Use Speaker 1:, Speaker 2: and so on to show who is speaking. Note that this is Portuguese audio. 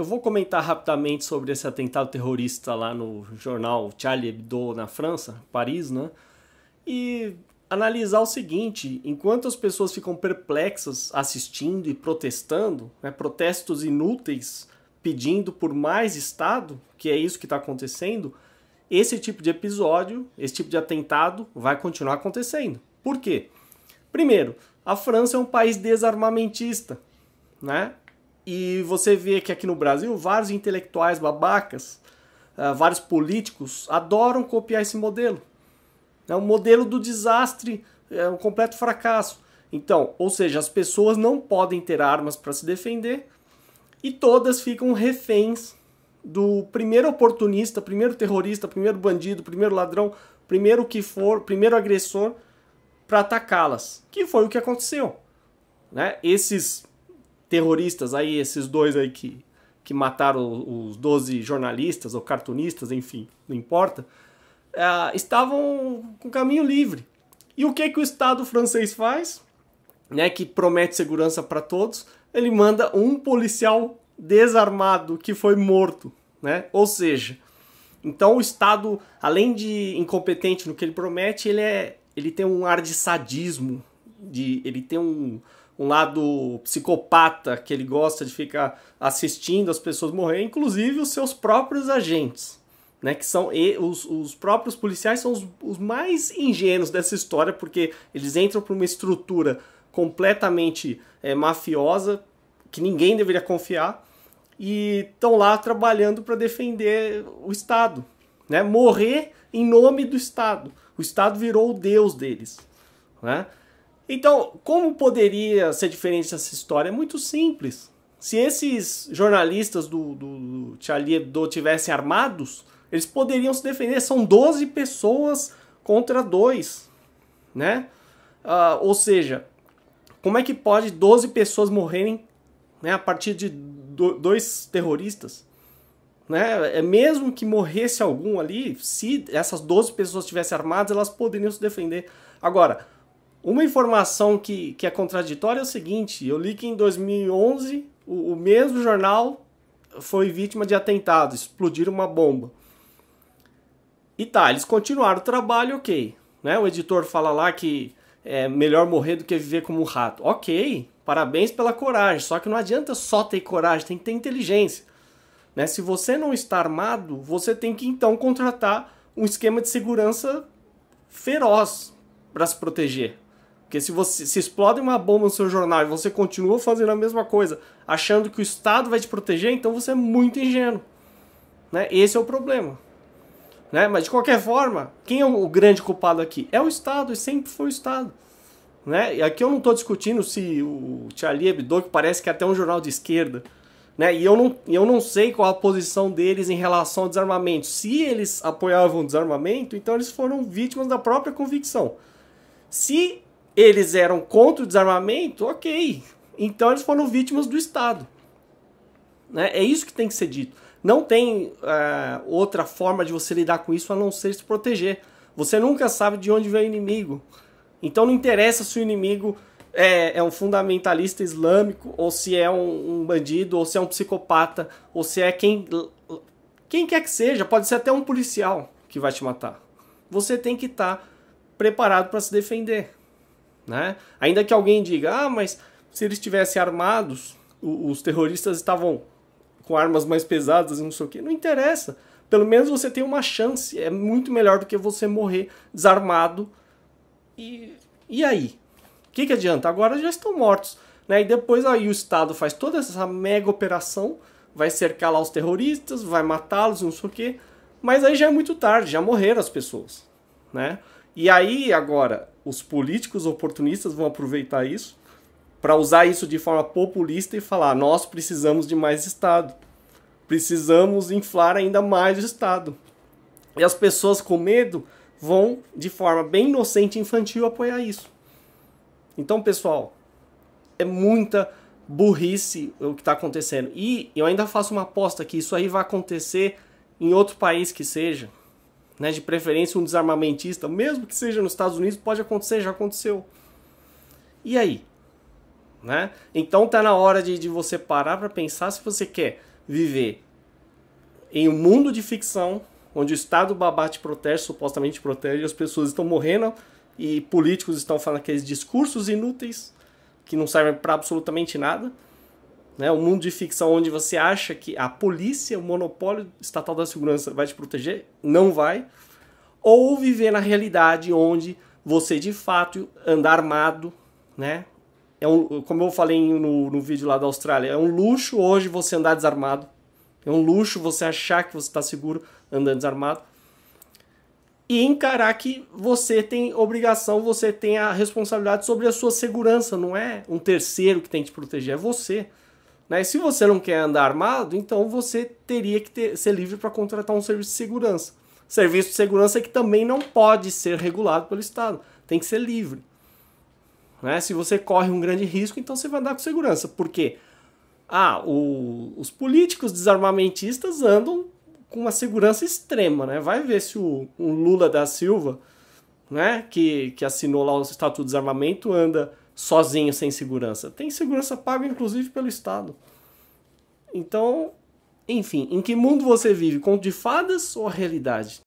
Speaker 1: Eu vou comentar rapidamente sobre esse atentado terrorista lá no jornal Charlie Hebdo na França, Paris, né? E analisar o seguinte: enquanto as pessoas ficam perplexas assistindo e protestando, né, protestos inúteis pedindo por mais Estado, que é isso que está acontecendo, esse tipo de episódio, esse tipo de atentado vai continuar acontecendo. Por quê? Primeiro, a França é um país desarmamentista. Né? E você vê que aqui no Brasil vários intelectuais babacas, ah, vários políticos adoram copiar esse modelo. É um modelo do desastre, é um completo fracasso. Então, ou seja, as pessoas não podem ter armas para se defender e todas ficam reféns do primeiro oportunista, primeiro terrorista, primeiro bandido, primeiro ladrão, primeiro que for, primeiro agressor para atacá-las. Que foi o que aconteceu. Né? Esses terroristas aí, esses dois aí que, que mataram os 12 jornalistas ou cartunistas, enfim, não importa, é, estavam com caminho livre. E o que, que o Estado francês faz? Né, que promete segurança para todos, ele manda um policial desarmado que foi morto, né? Ou seja, então o Estado, além de incompetente no que ele promete, ele é, ele tem um ar de sadismo, de, ele tem um, um lado psicopata que ele gosta de ficar assistindo as pessoas morrer, inclusive os seus próprios agentes. Né, que são e, os, os próprios policiais são os, os mais ingênuos dessa história, porque eles entram para uma estrutura completamente é, mafiosa, que ninguém deveria confiar, e estão lá trabalhando para defender o Estado. Né? Morrer em nome do Estado. O Estado virou o Deus deles. Né? Então, como poderia ser diferente essa história? É muito simples. Se esses jornalistas do, do, do Charlie Hebdo tivessem armados, eles poderiam se defender. São 12 pessoas contra dois, né? Ah, ou seja, como é que pode 12 pessoas morrerem né, a partir de do, dois terroristas? Né? É mesmo que morresse algum ali, se essas 12 pessoas tivessem armadas, elas poderiam se defender. Agora, uma informação que, que é contraditória é o seguinte: eu li que em 2011 o, o mesmo jornal foi vítima de atentado, explodiram uma bomba. E tá, eles continuaram o trabalho, ok. Né? O editor fala lá que é melhor morrer do que viver como um rato. Ok, parabéns pela coragem, só que não adianta só ter coragem, tem que ter inteligência. Né? Se você não está armado, você tem que então contratar um esquema de segurança feroz para se proteger. Porque se você se explode uma bomba no seu jornal e você continua fazendo a mesma coisa, achando que o Estado vai te proteger, então você é muito ingênuo. Né? Esse é o problema. Né? Mas de qualquer forma, quem é o grande culpado aqui? É o Estado, e sempre foi o Estado. Né? E aqui eu não estou discutindo se o Charlie Hebdo, que parece que é até um jornal de esquerda, né? e eu não, eu não sei qual a posição deles em relação ao desarmamento. Se eles apoiavam o desarmamento, então eles foram vítimas da própria convicção. Se eles eram contra o desarmamento, ok. Então eles foram vítimas do Estado. Né? É isso que tem que ser dito. Não tem uh, outra forma de você lidar com isso a não ser se proteger. Você nunca sabe de onde vem o inimigo. Então não interessa se o inimigo é, é um fundamentalista islâmico, ou se é um, um, bandido, ou se é um psicopata, ou se é quem. Quem quer que seja, pode ser até um policial que vai te matar. Você tem que estar tá preparado para se defender. Né? Ainda que alguém diga, ah, mas se eles estivessem armados, os terroristas estavam com armas mais pesadas, e não sei o que, não interessa. Pelo menos você tem uma chance. É muito melhor do que você morrer desarmado. E, e aí? O que, que adianta? Agora já estão mortos. Né? E depois aí o Estado faz toda essa mega operação, vai cercar lá os terroristas, vai matá-los, não sei o quê. Mas aí já é muito tarde, já morreram as pessoas. Né? E aí agora, os políticos oportunistas vão aproveitar isso para usar isso de forma populista e falar: nós precisamos de mais Estado, precisamos inflar ainda mais o Estado. E as pessoas com medo vão, de forma bem inocente e infantil, apoiar isso. Então, pessoal, é muita burrice o que está acontecendo. E eu ainda faço uma aposta que isso aí vai acontecer em outro país que seja né? De preferência um desarmamentista, mesmo que seja nos Estados Unidos, pode acontecer, já aconteceu. E aí? Né? Então tá na hora de, de você parar para pensar se você quer viver em um mundo de ficção, onde o Estado babá te protege, supostamente te protege, e as pessoas estão morrendo e políticos estão falando aqueles discursos inúteis que não servem para absolutamente nada né? Um mundo de ficção onde você acha que a polícia, o monopólio estatal da segurança vai te proteger, não vai. Ou viver na realidade onde você de fato andar armado, né? É um, como eu falei no, no vídeo lá da Austrália, é um luxo hoje você andar desarmado. É um luxo você achar que você está seguro andando desarmado. E encarar que você tem obrigação, você tem a responsabilidade sobre a sua segurança. Não é um terceiro que tem que te proteger, é você. Né? se você não quer andar armado, então você teria que ter, ser livre para contratar um serviço de segurança. Serviço de segurança que também não pode ser regulado pelo Estado, tem que ser livre. Né? Se você corre um grande risco, então você vai andar com segurança. Por quê? Ah, o, os políticos desarmamentistas andam com uma segurança extrema, né? Vai ver se o um Lula da Silva, né, que, que assinou lá o Estatuto do Desarmamento, anda sozinho, sem segurança. Tem segurança paga, inclusive, pelo Estado. Então, enfim, em que mundo você vive? Conto de fadas ou a realidade?